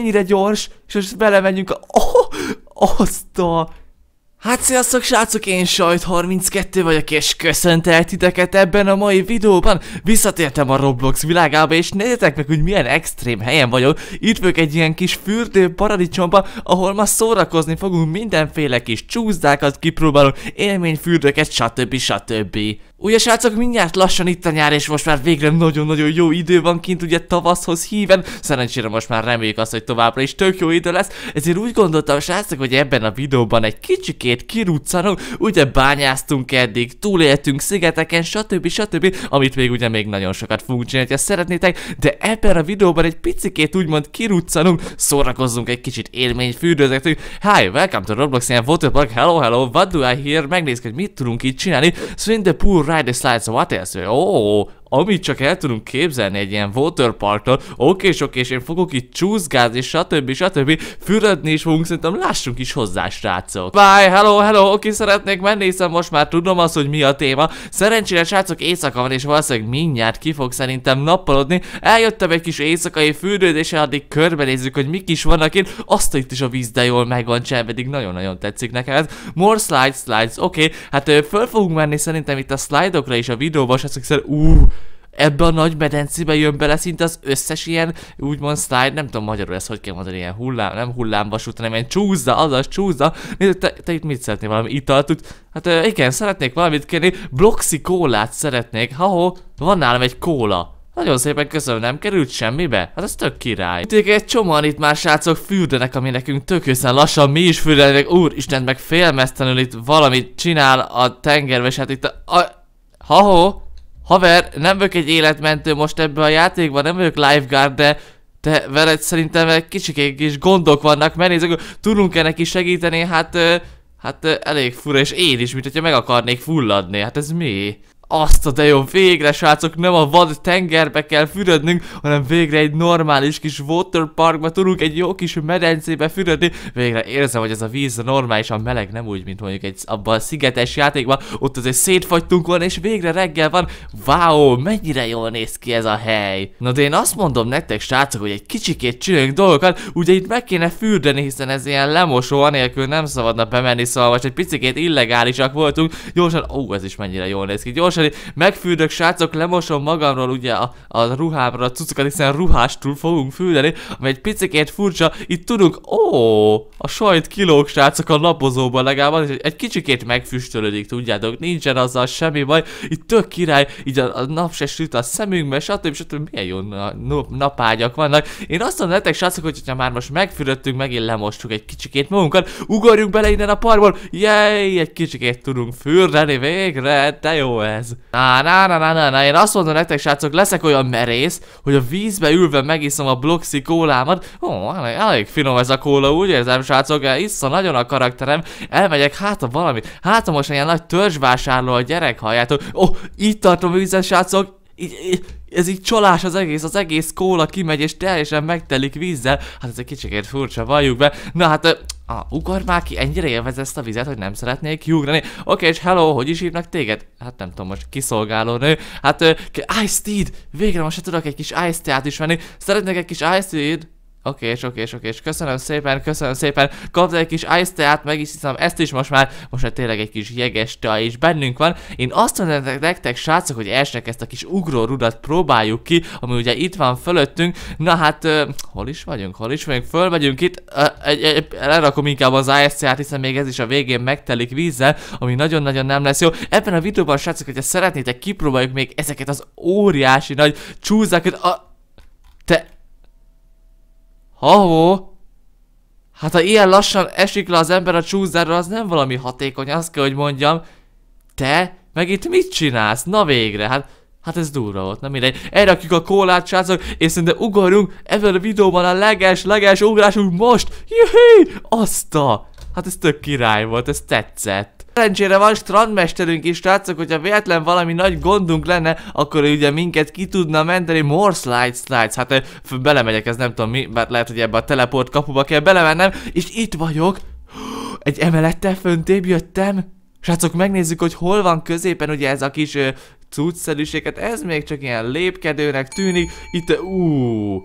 ennyire gyors, és most belemegyünk a... Oh, azt a... Hát sziasztok srácok, én Sajt32 vagyok és köszöntelek titeket ebben a mai videóban Visszatértem a Roblox világába és nézzetek meg, hogy milyen extrém helyen vagyok Itt vagyok egy ilyen kis fürdő paradicsomba, ahol ma szórakozni fogunk mindenféle kis csúzdákat kipróbálunk Élményfürdőket stb. stb. Ugye srácok, mindjárt lassan itt a nyár, és most már végre nagyon-nagyon jó idő van kint, ugye tavaszhoz híven. Szerencsére most már reméljük azt, hogy továbbra is tök jó idő lesz. Ezért úgy gondoltam, srácok, hogy ebben a videóban egy kicsikét kiruccanunk. Ugye bányáztunk eddig, túléltünk szigeteken, stb. stb. Amit még ugye még nagyon sokat fogunk csinálni, ha szeretnétek. De ebben a videóban egy picikét úgymond kiruccanunk, szórakozzunk egy kicsit élmény fürdőzetünk. Hi, welcome to Roblox, ilyen Waterpark, hello, hello, what do I hear? Megnézzük, hogy mit tudunk itt csinálni. Szóval read the slides, what else? Oh, amit csak el tudunk képzelni egy ilyen waterparkon, oké, sok és én fogok itt csúszgázni, stb. stb. Fürödni is fogunk, szerintem lássunk is hozzá, srácok. Bye, hello, hello, oké, szeretnék menni, hiszen most már tudom azt, hogy mi a téma. Szerencsére, srácok, éjszaka van, és valószínűleg mindjárt ki fog szerintem nappalodni. Eljöttem egy kis éjszakai fürdődésre, addig körbenézzük, hogy mik is vannak itt. Azt itt is a víz de jól megvan, cseh, pedig nagyon-nagyon tetszik nekem ez. More slides, slides, oké, hát föl fogunk menni szerintem itt a slide-okra is a videóban, srácok, szerintem, uh, ebbe a nagy medencébe jön bele szinte az összes ilyen, úgymond slide, nem tudom magyarul ezt hogy kell mondani, ilyen hullám, nem hullámvasút, hanem ilyen csúzza, azaz csúzza. Nézd, te, te itt mit szeretnél, valami italt? Hát igen, szeretnék valamit kérni, bloxi kólát szeretnék, haho, van nálam egy kóla. Nagyon szépen köszönöm, nem került semmibe? Hát ez tök király. Tényleg egy csomóan itt már srácok fürdenek, ami nekünk tök hiszen lassan mi is fürdenek. Isten meg félmeztelenül itt valamit csinál a tengerves, hát itt a... a... Haho? Haver, nem vagyok egy életmentő most ebben a játékban, nem vagyok lifeguard, de te veled szerintem egy kis gondok vannak, mert tudunk-e neki segíteni, hát, hát elég fura, és én is, mint hogyha meg akarnék fulladni, hát ez mi? azt a de jó, végre srácok, nem a vad tengerbe kell fürödnünk, hanem végre egy normális kis waterparkba tudunk egy jó kis medencébe fürödni. Végre érzem, hogy ez a víz normálisan meleg, nem úgy, mint mondjuk egy abban a szigetes játékban, ott azért szétfagytunk volna, és végre reggel van. Wow, mennyire jól néz ki ez a hely. Na de én azt mondom nektek, srácok, hogy egy kicsikét csináljunk dolgokat, ugye itt meg kéne fürdeni, hiszen ez ilyen lemosó, anélkül nem szabadna bemenni, szóval most egy picikét illegálisak voltunk. Gyorsan, ó, ez is mennyire jól néz ki, gyorsan mosani. Megfürdök, srácok, lemosom magamról ugye a, a ruhámra a cuccokat, hiszen ruhástól fogunk fürdeni, ami egy picikét furcsa. Itt tudunk, ó, a sajt kilóg, srácok, a napozóban legalább, és egy kicsikét megfüstölődik, tudjátok, nincsen azzal semmi baj. Itt tök király, így a, a nap se süt a szemünkbe, stb. stb. Milyen jó na, na, napágyak vannak. Én azt mondom nektek, srácok, ha már most megfürdöttünk, megint lemostuk egy kicsikét magunkat, ugorjuk bele innen a parból, jaj, egy kicsikét tudunk fürdeni végre, de jó ez ez? Na, na, na, na, na, na, én azt mondom nektek, srácok, leszek olyan merész, hogy a vízbe ülve megiszom a Bloxy kólámat. Ó, elég, elég finom ez a kóla, úgy érzem, srácok, issza nagyon a karakterem. Elmegyek hát a valami, hát a most ilyen nagy törzsvásárló a gyerek, halljátok. Ó, oh, itt tartom vízes, srácok, így, ez így csalás az egész, az egész kóla kimegy és teljesen megtelik vízzel. Hát ez egy kicsikét furcsa, valljuk be. Na hát a ugor már ki, ennyire élvez ezt a vizet, hogy nem szeretnék kiugrani. Oké, okay, és hello, hogy is hívnak téged? Hát nem tudom, most kiszolgáló nő. Hát, uh, Ice Teed! Végre most tudok egy kis Ice Teát is venni. Szeretnék egy kis Ice Teed? Oké, és oké, és oké, és köszönöm szépen, köszönöm szépen. Kapd egy kis ice teát, meg is hiszem, ezt is most már, most már tényleg egy kis jeges tea is bennünk van. Én azt mondom nektek, srácok, hogy elsnek ezt a kis ugró rudat próbáljuk ki, ami ugye itt van fölöttünk. Na hát, uh, hol is vagyunk, hol is vagyunk, fölmegyünk itt, uh, lerakom inkább az ice teát, hiszen még ez is a végén megtelik vízzel, ami nagyon-nagyon nem lesz jó. Ebben a videóban, srácok, hogyha szeretnétek, kipróbáljuk még ezeket az óriási nagy csúzákat, a Ahó? Hát ha ilyen lassan esik le az ember a csúzzáról, az nem valami hatékony, azt kell, hogy mondjam. Te? Meg itt mit csinálsz? Na végre, hát... Hát ez durva volt, nem mindegy. Elrakjuk a kólát, srácok, és szerintem ugorunk. ebben a videóban a leges, leges ugrásunk most. Juhé! Azt a... Hát ez tök király volt, ez tetszett szerencsére van strandmesterünk is, srácok, hogyha véletlen valami nagy gondunk lenne, akkor ugye minket ki tudna menteni. More slides, slides. Hát belemegyek, ez nem tudom mi, bár lehet, hogy ebbe a teleport kapuba kell belemennem, és itt vagyok. Egy emelettel föntébb jöttem. Srácok, megnézzük, hogy hol van középen ugye ez a kis cuccszerűséget. Hát ez még csak ilyen lépkedőnek tűnik. Itt, ú,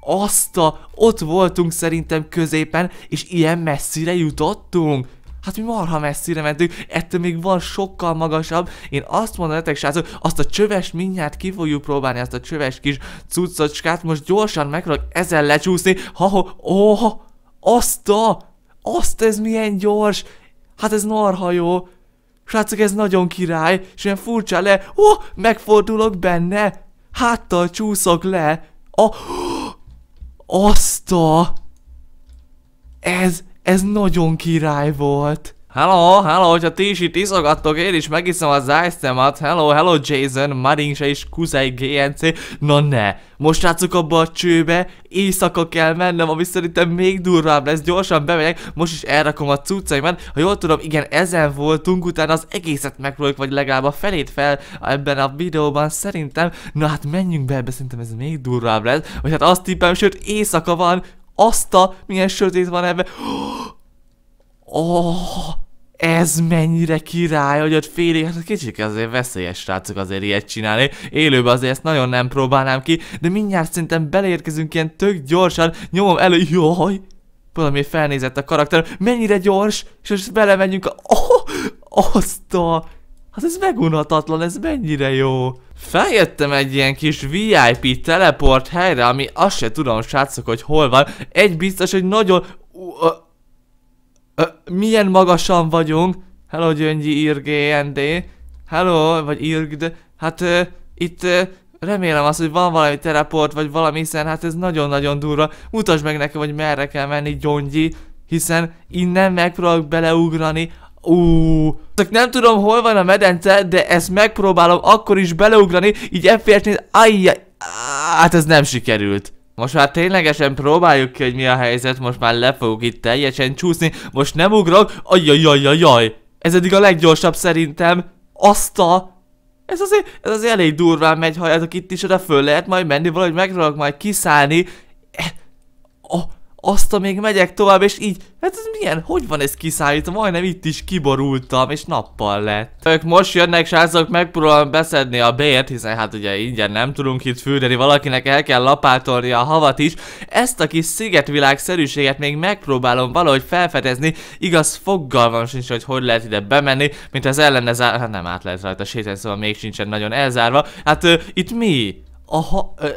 azt a, ott voltunk szerintem középen, és ilyen messzire jutottunk. Hát mi marha messzire mentünk, ettől még van sokkal magasabb. Én azt mondom nektek, srácok, azt a csöves mindjárt ki fogjuk próbálni, azt a csöves kis cuccocskát. Most gyorsan megpróbálok ezen lecsúszni. Ha, ha, oh, azt a, azt ez milyen gyors. Hát ez marha jó. Srácok, ez nagyon király, és olyan furcsa le, oh, megfordulok benne, háttal csúszok le, a... Oh, azt a... Ez ez nagyon király volt. Hello, hello, hogyha ti is itt iszogattok, én is megiszom az ájszemat. Hello, hello Jason, Marinsa és Kuzai GNC. Na ne, most látszok abba a csőbe, éjszaka kell mennem, ami szerintem még durvább lesz. Gyorsan bemegyek, most is elrakom a cuccaimat. Ha jól tudom, igen, ezen voltunk, utána az egészet megpróbáljuk, vagy legalább a felét fel ebben a videóban szerintem. Na hát menjünk be ebbe, szerintem ez még durvább lesz. Vagy hát azt tippem, sőt éjszaka van, azt a, milyen sötét van ebben. Oh, ez mennyire király, hogy ott félig, hát kicsit azért veszélyes srácok azért ilyet csinálni. Élőben azért ezt nagyon nem próbálnám ki, de mindjárt szerintem beleérkezünk ilyen tök gyorsan, nyomom elő, jaj, valami felnézett a karakter, mennyire gyors, és most belemegyünk a... Oh, azt a... Hát ez megunhatatlan, ez mennyire jó. Feljöttem egy ilyen kis VIP teleport helyre, ami azt se tudom, srácok, hogy hol van. Egy biztos, hogy nagyon... Uh, uh, uh, milyen magasan vagyunk. Hello, Gyöngyi, IRGND. Hello, vagy IRGD. Hát uh, itt... Uh, remélem az, hogy van valami teleport, vagy valami, hiszen hát ez nagyon-nagyon durva. Mutasd meg nekem, hogy merre kell menni, Gyongyi, hiszen innen megpróbálok beleugrani csak nem tudom hol van a medence, de ezt megpróbálom akkor is beleugrani, így fps 4 nél ajjaj, hát ez nem sikerült. Most már ténylegesen próbáljuk ki, hogy mi a helyzet, most már le fogok itt teljesen csúszni, most nem ugrok, ajjajajajaj. Ez eddig a leggyorsabb szerintem, azt a... Ez azért, ez azért elég durván megy, ha ezek itt is oda föl lehet majd menni, valahogy meg tudok majd kiszállni. Oh, azt a még megyek tovább, és így, hát ez milyen, hogy van ez kiszállítva, majdnem itt is kiborultam, és nappal lett. Ők most jönnek, srácok, megpróbálom beszedni a bért, hiszen hát ugye ingyen nem tudunk itt fürdeni, valakinek el kell lapátolni a havat is. Ezt a kis szigetvilágszerűséget még megpróbálom valahogy felfedezni, igaz foggalmam sincs, hogy hogy lehet ide bemenni, mint az ellene zár... Hát nem át lehet rajta sétálni, szóval még sincsen nagyon elzárva. Hát ö, itt mi? Aha, ö,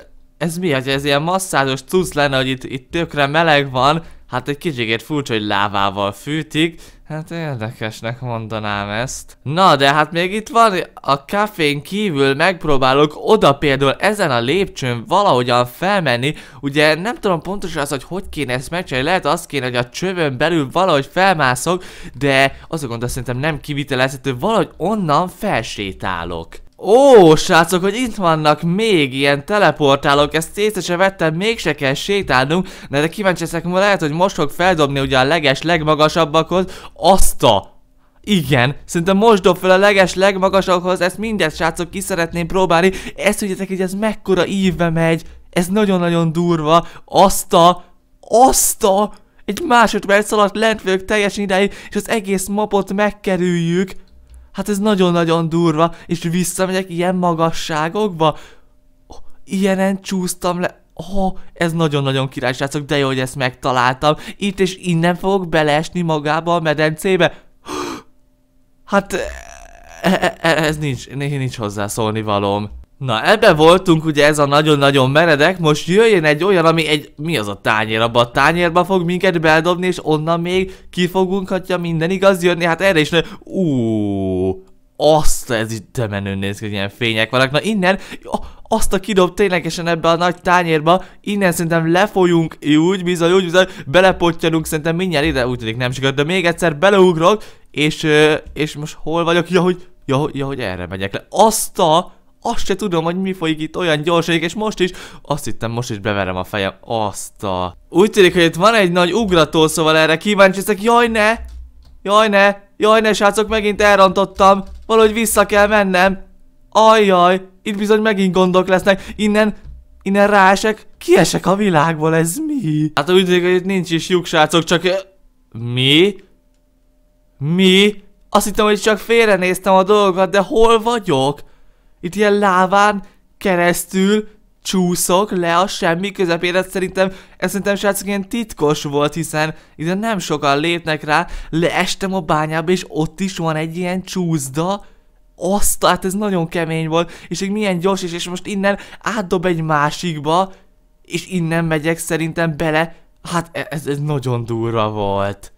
ez mi? hogy hát, ez ilyen masszázos cucc lenne, hogy itt, itt tökre meleg van. Hát egy kicsikét furcsa, hogy lávával fűtik. Hát érdekesnek mondanám ezt. Na, de hát még itt van a kafén kívül, megpróbálok oda például ezen a lépcsőn valahogyan felmenni. Ugye nem tudom pontosan az, hogy hogy kéne ezt megcsinálni, lehet azt kéne, hogy a csövön belül valahogy felmászok, de az a gond, szerintem nem kivitelezhető, valahogy onnan felsétálok. Ó, srácok, hogy itt vannak még ilyen teleportálók, ezt észre se vettem, mégse kell sétálnunk, de, de kíváncsi leszek, lehet, hogy most fog feldobni ugye a leges legmagasabbakhoz azt a igen, szerintem most dob fel a leges legmagasabbakhoz, ezt mindet srácok ki szeretném próbálni, ezt tudjátok, hogy ez mekkora ívbe megy, ez nagyon-nagyon durva, azt a, azt a, egy másodperc alatt lent vagyok teljesen ideig, és az egész mapot megkerüljük, Hát ez nagyon-nagyon durva, és visszamegyek ilyen magasságokba? Ilyenen csúsztam le, oh, ez nagyon-nagyon király, srácok, de jó, hogy ezt megtaláltam. Itt és innen fogok beleesni magába a medencébe? Hát, e, e, e, ez nincs, nincs hozzászólni valóm. Na, ebbe voltunk, ugye ez a nagyon-nagyon meredek, most jöjjön egy olyan, ami egy, mi az a tányér, abba a tányérba fog minket beldobni, és onnan még kifogunk, hogyha minden igaz jönni, hát erre is, ne... Ú, azt ez itt de menő néz ki, ilyen fények vannak. Na innen, azt a kidob ténylegesen ebbe a nagy tányérba, innen szerintem lefolyunk, úgy bizony, úgy bizony, belepottyanunk, szerintem mindjárt ide, úgy tűnik nem sikerült, de még egyszer beleugrok, és, és most hol vagyok, ja hogy, ja, hogy, ja, hogy erre megyek le. Azt a azt se tudom, hogy mi folyik itt olyan gyorsan, és most is, azt hittem, most is beverem a fejem. Azt a... Úgy tűnik, hogy itt van egy nagy ugrató, szóval erre kíváncsi ezek. Jaj, ne! Jaj, ne! Jaj, ne, srácok, megint elrontottam. Valahogy vissza kell mennem. Ajjaj, itt bizony megint gondok lesznek. Innen innen ráesek, kiesek a világból, ez mi? Hát úgy tűnik, hogy itt nincs is lyuk, srácok, csak... Mi? Mi? Azt hittem, hogy csak félrenéztem a dolgokat, de hol vagyok? itt ilyen láván keresztül csúszok le a semmi közepére, szerintem, ez szerintem srácok ilyen titkos volt, hiszen ide nem sokan lépnek rá, leestem a bányába, és ott is van egy ilyen csúszda, azt, hát ez nagyon kemény volt, és egy milyen gyors is, és most innen átdob egy másikba, és innen megyek szerintem bele, hát e- ez, ez nagyon durva volt.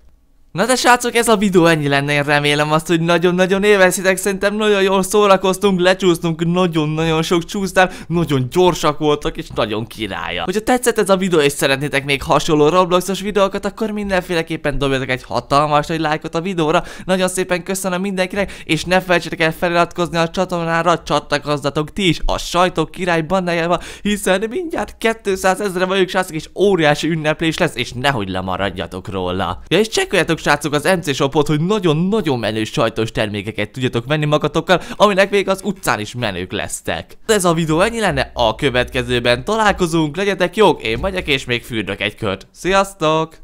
Na de srácok, ez a videó ennyi lenne, én remélem azt, hogy nagyon-nagyon élvezitek, szerintem nagyon jól szórakoztunk, lecsúsztunk, nagyon-nagyon sok csúsztál, nagyon gyorsak voltak, és nagyon királya. Hogyha tetszett ez a videó, és szeretnétek még hasonló Robloxos videókat, akkor mindenféleképpen dobjatok egy hatalmas nagy lájkot a videóra, nagyon szépen köszönöm mindenkinek, és ne felejtsétek el feliratkozni a csatornára, csatlakozzatok ti is a sajtó király bandájába, hiszen mindjárt 200 ezre vagyunk srácok, és óriási ünneplés lesz, és nehogy lemaradjatok róla. Ja, és csekkoljatok srácok az MC Shopot, hogy nagyon-nagyon menő sajtos termékeket tudjatok venni magatokkal, aminek még az utcán is menők lesztek. Ez a videó ennyi lenne, a következőben találkozunk, legyetek jók, én vagyok és még fürdök egy kört. Sziasztok!